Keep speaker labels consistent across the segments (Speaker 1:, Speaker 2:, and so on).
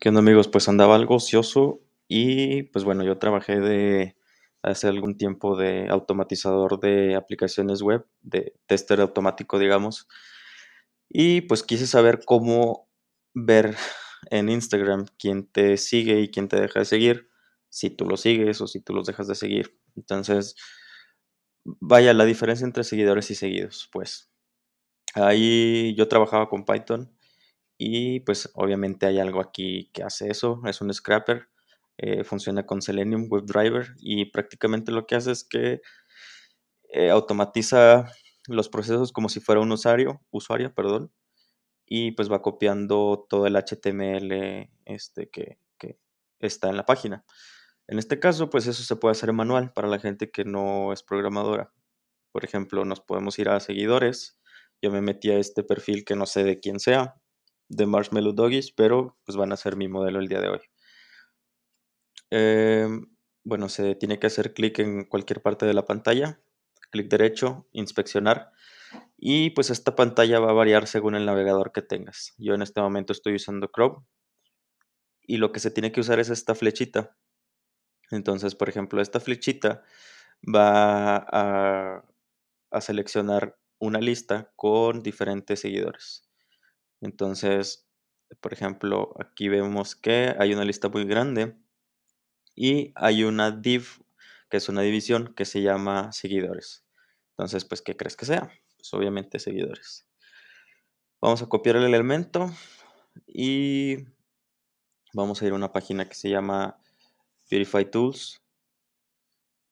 Speaker 1: que amigos? Pues andaba algo ocioso y pues bueno, yo trabajé de hace algún tiempo de automatizador de aplicaciones web, de tester automático, digamos. Y pues quise saber cómo ver en Instagram quién te sigue y quién te deja de seguir, si tú lo sigues o si tú los dejas de seguir. Entonces, vaya la diferencia entre seguidores y seguidos, pues. Ahí yo trabajaba con Python y pues obviamente hay algo aquí que hace eso, es un scrapper, eh, funciona con Selenium WebDriver y prácticamente lo que hace es que eh, automatiza los procesos como si fuera un usuario, usuario, perdón, y pues va copiando todo el HTML este que, que está en la página. En este caso, pues eso se puede hacer manual para la gente que no es programadora. Por ejemplo, nos podemos ir a seguidores. Yo me metí a este perfil que no sé de quién sea de Marshmallow Doggies, pero pues van a ser mi modelo el día de hoy. Em, bueno, se tiene que hacer clic en cualquier parte de la pantalla, clic derecho, inspeccionar, y pues esta pantalla va a variar según el navegador que tengas. Yo en este momento estoy usando Chrome y lo que se tiene que usar es esta flechita. Entonces, por ejemplo, esta flechita va a seleccionar una lista con diferentes seguidores. Entonces, por ejemplo, aquí vemos que hay una lista muy grande y hay una div, que es una división que se llama seguidores. Entonces, pues, ¿qué crees que sea? Pues obviamente seguidores. Vamos a copiar el elemento y vamos a ir a una página que se llama Beautify Tools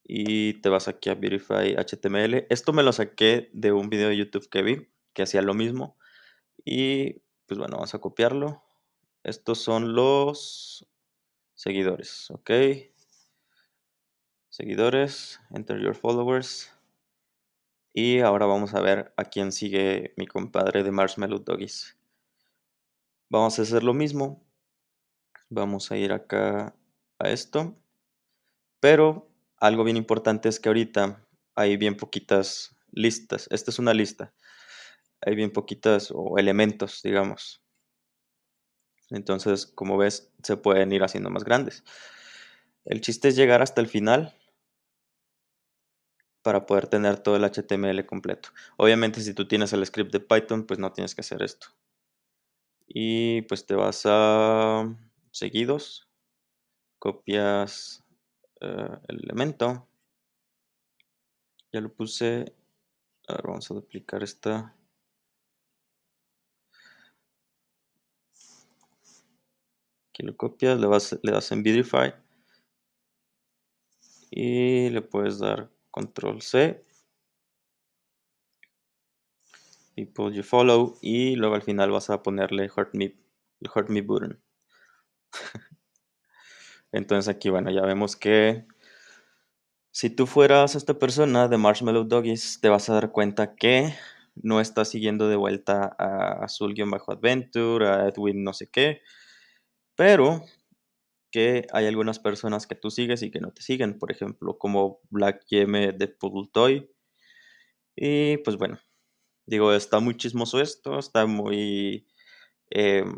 Speaker 1: y te vas aquí a Beautify HTML. Esto me lo saqué de un video de YouTube que vi que hacía lo mismo y pues bueno, vamos a copiarlo. Estos son los seguidores, ¿ok? Seguidores, enter your followers. Y ahora vamos a ver a quién sigue mi compadre de Marshmallow Doggies. Vamos a hacer lo mismo. Vamos a ir acá a esto. Pero algo bien importante es que ahorita hay bien poquitas listas. Esta es una lista hay bien poquitas o elementos, digamos. Entonces, como ves, se pueden ir haciendo más grandes. El chiste es llegar hasta el final para poder tener todo el HTML completo. Obviamente, si tú tienes el script de Python, pues no tienes que hacer esto. Y pues te vas a seguidos, copias eh, el elemento. Ya lo puse. ver, vamos a duplicar esta. Aquí lo copias, le, le das en Vidify y le puedes dar control C people you follow y luego al final vas a ponerle hurt me, el hurt me button. Entonces aquí, bueno, ya vemos que si tú fueras esta persona de Marshmallow Doggies, te vas a dar cuenta que no estás siguiendo de vuelta a Azul-Adventure, a Edwin no sé qué, pero que hay algunas personas que tú sigues y que no te siguen, por ejemplo, como Black M de Pultoy. Y pues bueno, digo, está muy chismoso esto, está muy... Em,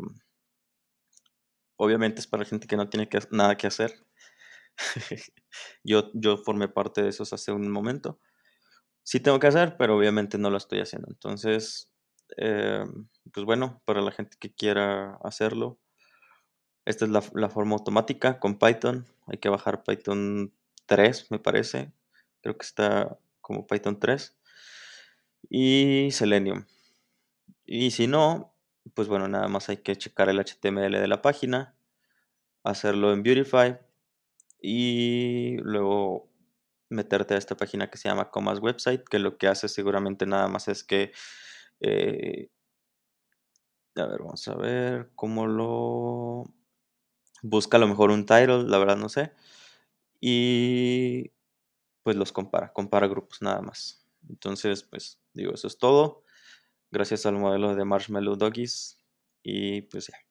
Speaker 1: obviamente es para gente que no tiene nada que hacer. yo, yo formé parte de esos hace un momento. Sí tengo que hacer, pero obviamente no lo estoy haciendo. Entonces, em, pues bueno, para la gente que quiera hacerlo, esta es la, forma automática con Python. Hay que bajar Python 3, me parece. Creo que está como Python 3. Y Selenium. Y si no, pues bueno, nada más hay que checar el HTML de la página, hacerlo en Beautify y luego meterte a esta página que se llama Comas Website, que lo que hace seguramente nada más es que... Eh, a ver, vamos a ver cómo lo busca a lo mejor un title, la verdad no sé, y pues los compara, compara grupos nada más. Entonces, pues digo, eso es todo. Gracias al modelo de Marshmallow Doggies y pues ya.